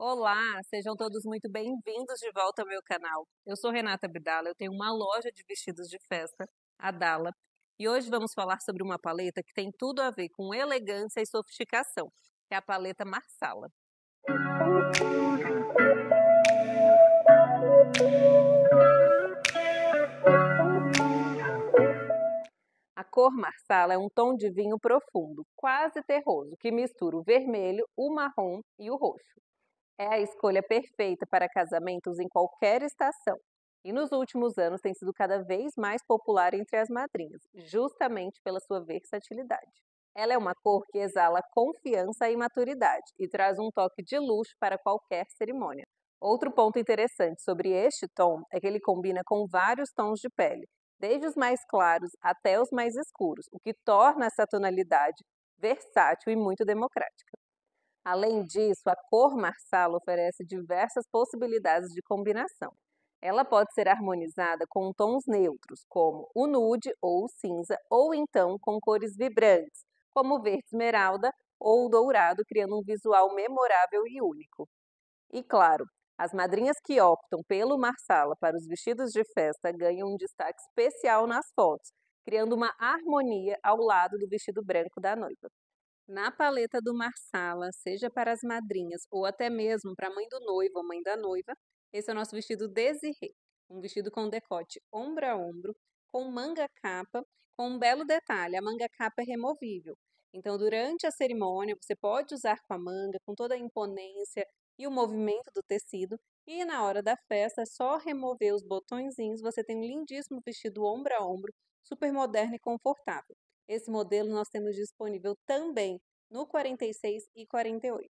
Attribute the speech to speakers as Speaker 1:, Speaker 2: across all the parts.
Speaker 1: Olá, sejam todos muito bem-vindos de volta ao meu canal. Eu sou Renata Bidala, eu tenho uma loja de vestidos de festa, a Dala, e hoje vamos falar sobre uma paleta que tem tudo a ver com elegância e sofisticação, que é a paleta Marsala. A cor Marsala é um tom de vinho profundo, quase terroso, que mistura o vermelho, o marrom e o roxo é a escolha perfeita para casamentos em qualquer estação. E nos últimos anos tem sido cada vez mais popular entre as madrinhas, justamente pela sua versatilidade. Ela é uma cor que exala confiança e maturidade e traz um toque de luxo para qualquer cerimônia. Outro ponto interessante sobre este tom é que ele combina com vários tons de pele, desde os mais claros até os mais escuros, o que torna essa tonalidade versátil e muito democrática. Além disso, a cor Marsala oferece diversas possibilidades de combinação. Ela pode ser harmonizada com tons neutros, como o nude ou o cinza, ou então com cores vibrantes, como o verde esmeralda ou o dourado, criando um visual memorável e único. E claro, as madrinhas que optam pelo marsala para os vestidos de festa ganham um destaque especial nas fotos, criando uma harmonia ao lado do vestido branco da noiva na paleta do Marsala, seja para as madrinhas ou até mesmo para a mãe do noivo ou mãe da noiva, esse é o nosso vestido Desirê, um vestido com decote ombro a ombro, com manga capa, com um belo detalhe, a manga capa é removível. Então, durante a cerimônia, você pode usar com a manga, com toda a imponência e o movimento do tecido, e na hora da festa é só remover os botõezinhos, você tem um lindíssimo vestido ombro a ombro, super moderno e confortável. Esse modelo nós temos disponível também no 46 e 48.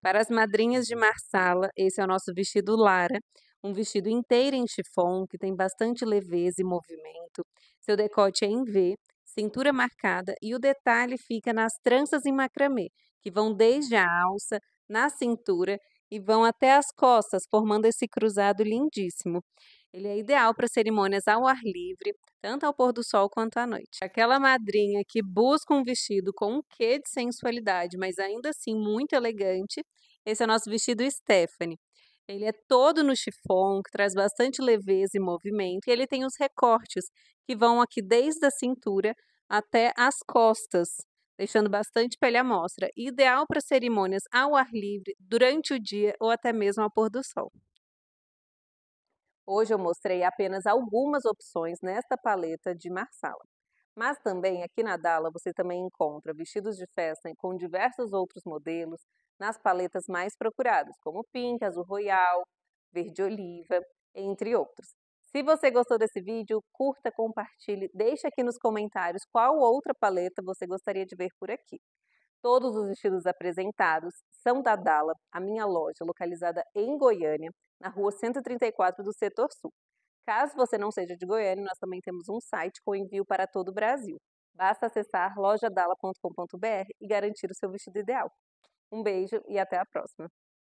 Speaker 1: Para as madrinhas de marsala, esse é o nosso vestido Lara, um vestido inteiro em chiffon que tem bastante leveza e movimento. Seu decote é em V, cintura marcada e o detalhe fica nas tranças em macramê, que vão desde a alça, na cintura e vão até as costas, formando esse cruzado lindíssimo. Ele é ideal para cerimônias ao ar livre, tanto ao pôr do sol quanto à noite. Aquela madrinha que busca um vestido com um quê de sensualidade, mas ainda assim muito elegante, esse é o nosso vestido Stephanie. Ele é todo no chifão, que traz bastante leveza e movimento, e ele tem os recortes, que vão aqui desde a cintura até as costas, deixando bastante pele à mostra. Ideal para cerimônias ao ar livre, durante o dia ou até mesmo ao pôr do sol. Hoje eu mostrei apenas algumas opções nesta paleta de marsala. Mas também aqui na Dala você também encontra vestidos de festa com diversos outros modelos nas paletas mais procuradas, como pink, azul royal, verde oliva, entre outros. Se você gostou desse vídeo, curta, compartilhe, deixe aqui nos comentários qual outra paleta você gostaria de ver por aqui. Todos os vestidos apresentados são da Dala, a minha loja, localizada em Goiânia, na rua 134 do Setor Sul. Caso você não seja de Goiânia, nós também temos um site com envio para todo o Brasil. Basta acessar lojadala.com.br e garantir o seu vestido ideal. Um beijo e até a próxima!